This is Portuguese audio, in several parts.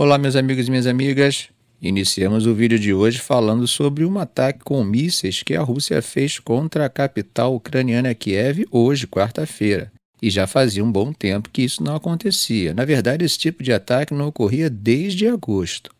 Olá, meus amigos e minhas amigas. Iniciamos o vídeo de hoje falando sobre um ataque com mísseis que a Rússia fez contra a capital ucraniana Kiev hoje, quarta-feira. E já fazia um bom tempo que isso não acontecia. Na verdade, esse tipo de ataque não ocorria desde agosto.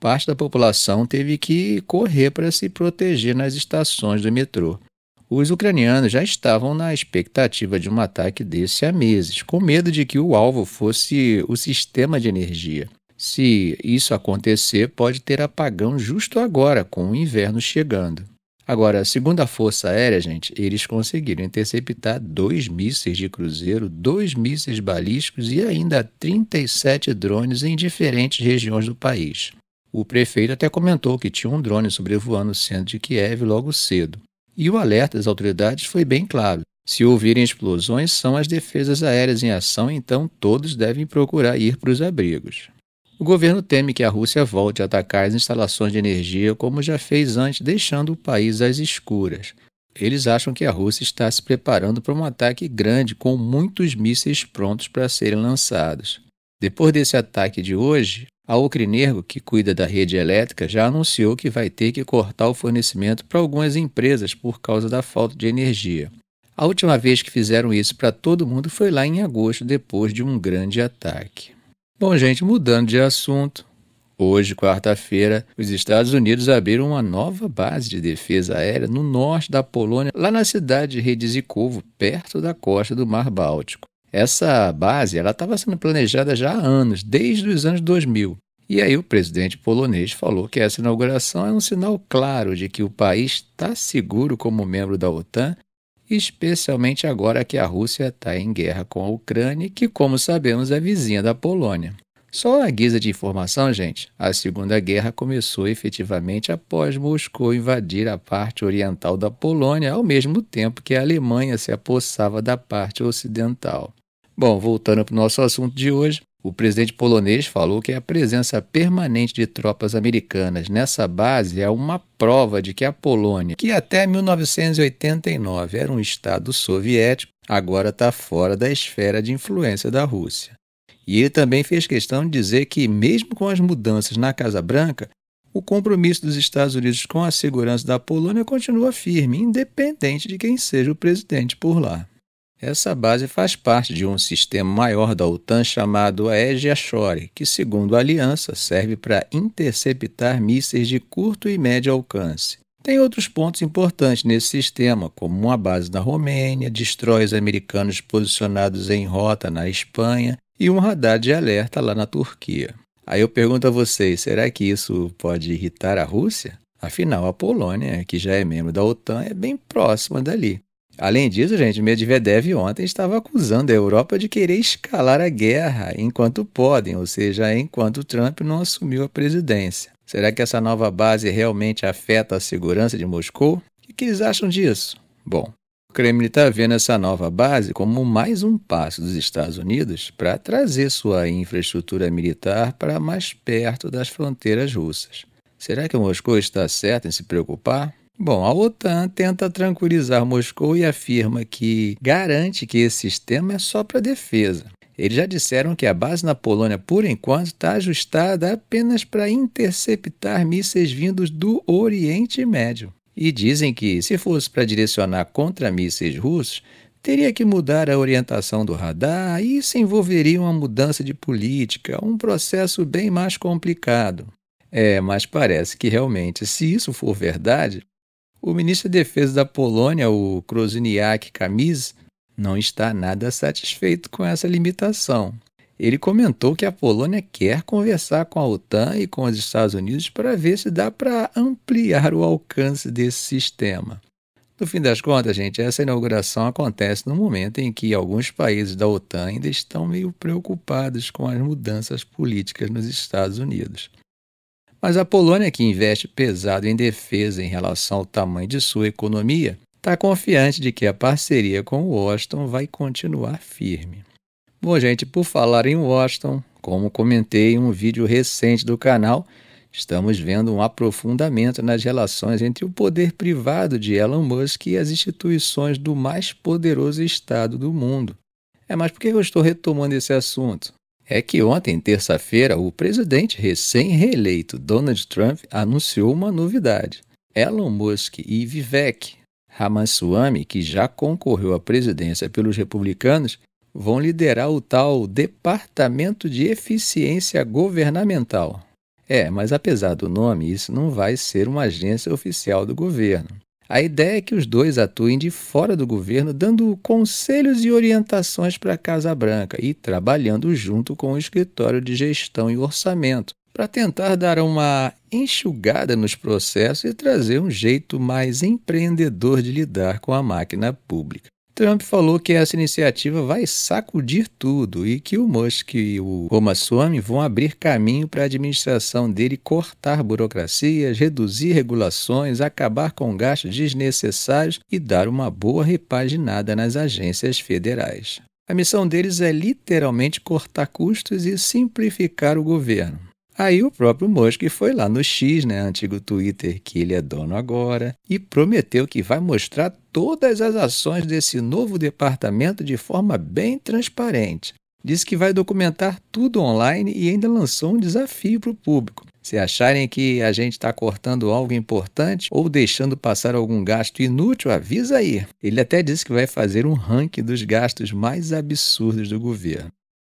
Parte da população teve que correr para se proteger nas estações do metrô. Os ucranianos já estavam na expectativa de um ataque desse há meses, com medo de que o alvo fosse o sistema de energia. Se isso acontecer, pode ter apagão justo agora, com o inverno chegando. Agora, segundo a Força Aérea, gente, eles conseguiram interceptar dois mísseis de cruzeiro, dois mísseis balísticos e ainda 37 drones em diferentes regiões do país. O prefeito até comentou que tinha um drone sobrevoando o centro de Kiev logo cedo. E o alerta das autoridades foi bem claro: se ouvirem explosões, são as defesas aéreas em ação, então todos devem procurar ir para os abrigos. O governo teme que a Rússia volte a atacar as instalações de energia como já fez antes, deixando o país às escuras. Eles acham que a Rússia está se preparando para um ataque grande com muitos mísseis prontos para serem lançados. Depois desse ataque de hoje, a Ocrinergo, que cuida da rede elétrica, já anunciou que vai ter que cortar o fornecimento para algumas empresas por causa da falta de energia. A última vez que fizeram isso para todo mundo foi lá em agosto, depois de um grande ataque. Bom, gente, mudando de assunto, hoje, quarta-feira, os Estados Unidos abriram uma nova base de defesa aérea no norte da Polônia, lá na cidade de Redzykowo, perto da costa do Mar Báltico. Essa base ela estava sendo planejada já há anos, desde os anos 2000. E aí o presidente polonês falou que essa inauguração é um sinal claro de que o país está seguro como membro da OTAN especialmente agora que a Rússia está em guerra com a Ucrânia, que, como sabemos, é vizinha da Polônia. Só a guisa de informação, gente, a Segunda Guerra começou efetivamente após Moscou invadir a parte oriental da Polônia, ao mesmo tempo que a Alemanha se apossava da parte ocidental. Bom, voltando para o nosso assunto de hoje, o presidente polonês falou que a presença permanente de tropas americanas nessa base é uma prova de que a Polônia, que até 1989 era um Estado soviético, agora está fora da esfera de influência da Rússia. E ele também fez questão de dizer que, mesmo com as mudanças na Casa Branca, o compromisso dos Estados Unidos com a segurança da Polônia continua firme, independente de quem seja o presidente por lá. Essa base faz parte de um sistema maior da OTAN chamado Aegis Ashore, que, segundo a aliança, serve para interceptar mísseis de curto e médio alcance. Tem outros pontos importantes nesse sistema, como uma base na Romênia, destróis americanos posicionados em rota na Espanha e um radar de alerta lá na Turquia. Aí eu pergunto a vocês, será que isso pode irritar a Rússia? Afinal, a Polônia, que já é membro da OTAN, é bem próxima dali. Além disso, gente, Medvedev ontem estava acusando a Europa de querer escalar a guerra enquanto podem, ou seja, enquanto Trump não assumiu a presidência. Será que essa nova base realmente afeta a segurança de Moscou? O que eles acham disso? Bom, o Kremlin está vendo essa nova base como mais um passo dos Estados Unidos para trazer sua infraestrutura militar para mais perto das fronteiras russas. Será que Moscou está certo em se preocupar? Bom, a OTAN tenta tranquilizar Moscou e afirma que garante que esse sistema é só para defesa. Eles já disseram que a base na Polônia, por enquanto, está ajustada apenas para interceptar mísseis vindos do Oriente Médio. E dizem que, se fosse para direcionar contra mísseis russos, teria que mudar a orientação do radar e isso envolveria uma mudança de política, um processo bem mais complicado. É, mas parece que realmente, se isso for verdade, o ministro da de Defesa da Polônia, o Krosniak Kamis, não está nada satisfeito com essa limitação. Ele comentou que a Polônia quer conversar com a OTAN e com os Estados Unidos para ver se dá para ampliar o alcance desse sistema. No fim das contas, gente, essa inauguração acontece no momento em que alguns países da OTAN ainda estão meio preocupados com as mudanças políticas nos Estados Unidos. Mas a Polônia, que investe pesado em defesa em relação ao tamanho de sua economia, está confiante de que a parceria com Washington vai continuar firme. Bom, gente, por falar em Washington, como comentei em um vídeo recente do canal, estamos vendo um aprofundamento nas relações entre o poder privado de Elon Musk e as instituições do mais poderoso estado do mundo. É, mas por que eu estou retomando esse assunto? é que ontem, terça-feira, o presidente recém-reeleito Donald Trump anunciou uma novidade. Elon Musk e Vivek Ramaswamy, que já concorreu à presidência pelos republicanos, vão liderar o tal Departamento de Eficiência Governamental. É, mas apesar do nome, isso não vai ser uma agência oficial do governo. A ideia é que os dois atuem de fora do governo, dando conselhos e orientações para a Casa Branca e trabalhando junto com o Escritório de Gestão e Orçamento, para tentar dar uma enxugada nos processos e trazer um jeito mais empreendedor de lidar com a máquina pública. Trump falou que essa iniciativa vai sacudir tudo e que o Musk e o Ramaswamy vão abrir caminho para a administração dele cortar burocracias, reduzir regulações, acabar com gastos desnecessários e dar uma boa repaginada nas agências federais. A missão deles é literalmente cortar custos e simplificar o governo. Aí o próprio Musk foi lá no X, né, antigo Twitter, que ele é dono agora, e prometeu que vai mostrar todas as ações desse novo departamento de forma bem transparente. Disse que vai documentar tudo online e ainda lançou um desafio para o público. Se acharem que a gente está cortando algo importante ou deixando passar algum gasto inútil, avisa aí. Ele até disse que vai fazer um ranking dos gastos mais absurdos do governo.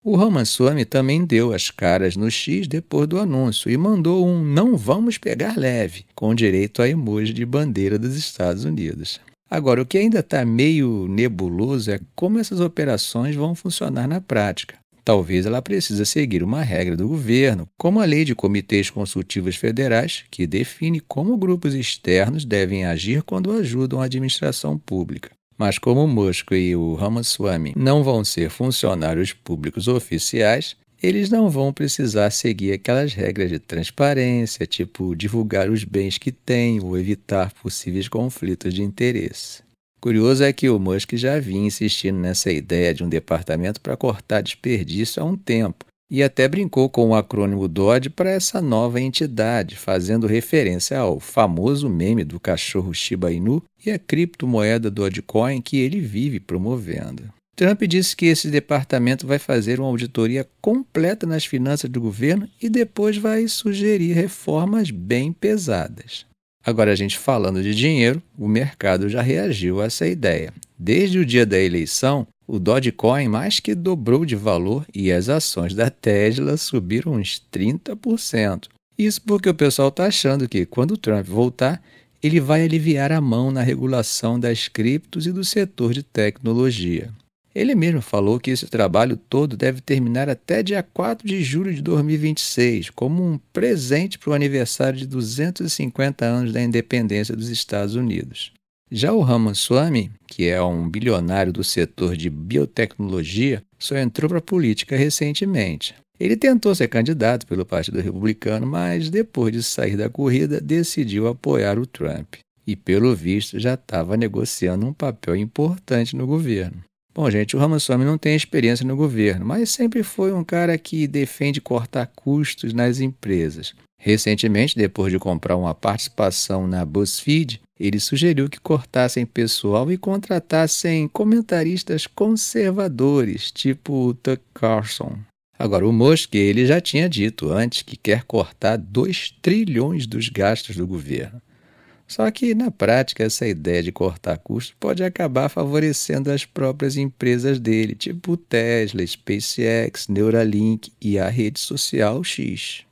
O Ramaswamy também deu as caras no X depois do anúncio e mandou um Não Vamos Pegar Leve, com direito a emoji de bandeira dos Estados Unidos. Agora, o que ainda está meio nebuloso é como essas operações vão funcionar na prática. Talvez ela precise seguir uma regra do governo, como a Lei de Comitês Consultivos Federais, que define como grupos externos devem agir quando ajudam a administração pública. Mas como o Mosco e o Ramaswamy não vão ser funcionários públicos oficiais, eles não vão precisar seguir aquelas regras de transparência, tipo divulgar os bens que têm ou evitar possíveis conflitos de interesse. Curioso é que o Musk já vinha insistindo nessa ideia de um departamento para cortar desperdício há um tempo, e até brincou com o acrônimo DOD para essa nova entidade, fazendo referência ao famoso meme do cachorro Shiba Inu e a criptomoeda Dogecoin que ele vive promovendo. Trump disse que esse departamento vai fazer uma auditoria completa nas finanças do governo e depois vai sugerir reformas bem pesadas. Agora, a gente falando de dinheiro, o mercado já reagiu a essa ideia. Desde o dia da eleição, o Dogecoin mais que dobrou de valor e as ações da Tesla subiram uns 30%. Isso porque o pessoal está achando que, quando o Trump voltar, ele vai aliviar a mão na regulação das criptos e do setor de tecnologia. Ele mesmo falou que esse trabalho todo deve terminar até dia 4 de julho de 2026, como um presente para o aniversário de 250 anos da independência dos Estados Unidos. Já o Swami, que é um bilionário do setor de biotecnologia, só entrou para a política recentemente. Ele tentou ser candidato pelo Partido Republicano, mas depois de sair da corrida, decidiu apoiar o Trump. E, pelo visto, já estava negociando um papel importante no governo. Bom, gente, o Ramaswamy não tem experiência no governo, mas sempre foi um cara que defende cortar custos nas empresas. Recentemente, depois de comprar uma participação na BuzzFeed, ele sugeriu que cortassem pessoal e contratassem comentaristas conservadores, tipo Tuck Carlson. Agora, o Musk ele já tinha dito antes que quer cortar 2 trilhões dos gastos do governo. Só que, na prática, essa ideia de cortar custos pode acabar favorecendo as próprias empresas dele, tipo Tesla, SpaceX, Neuralink e a rede social X.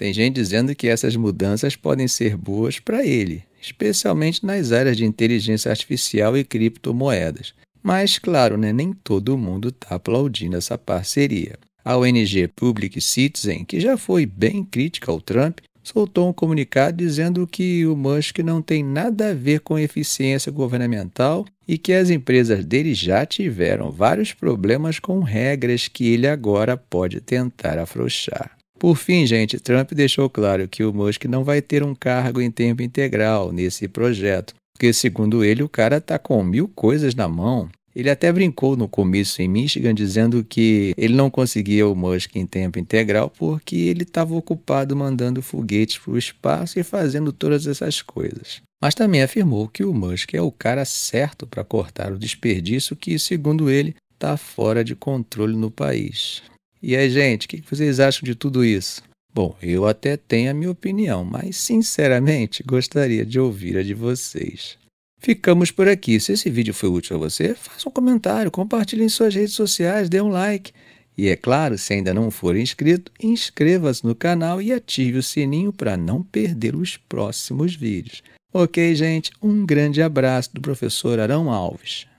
Tem gente dizendo que essas mudanças podem ser boas para ele, especialmente nas áreas de inteligência artificial e criptomoedas. Mas, claro, né, nem todo mundo está aplaudindo essa parceria. A ONG Public Citizen, que já foi bem crítica ao Trump, soltou um comunicado dizendo que o Musk não tem nada a ver com eficiência governamental e que as empresas dele já tiveram vários problemas com regras que ele agora pode tentar afrouxar. Por fim, gente, Trump deixou claro que o Musk não vai ter um cargo em tempo integral nesse projeto, porque, segundo ele, o cara está com mil coisas na mão. Ele até brincou no comício em Michigan dizendo que ele não conseguia o Musk em tempo integral porque ele estava ocupado mandando foguetes para o espaço e fazendo todas essas coisas. Mas também afirmou que o Musk é o cara certo para cortar o desperdício que, segundo ele, está fora de controle no país. E aí, gente, o que vocês acham de tudo isso? Bom, eu até tenho a minha opinião, mas sinceramente gostaria de ouvir a de vocês. Ficamos por aqui. Se esse vídeo foi útil a você, faça um comentário, compartilhe em suas redes sociais, dê um like. E é claro, se ainda não for inscrito, inscreva-se no canal e ative o sininho para não perder os próximos vídeos. Ok, gente? Um grande abraço do professor Arão Alves.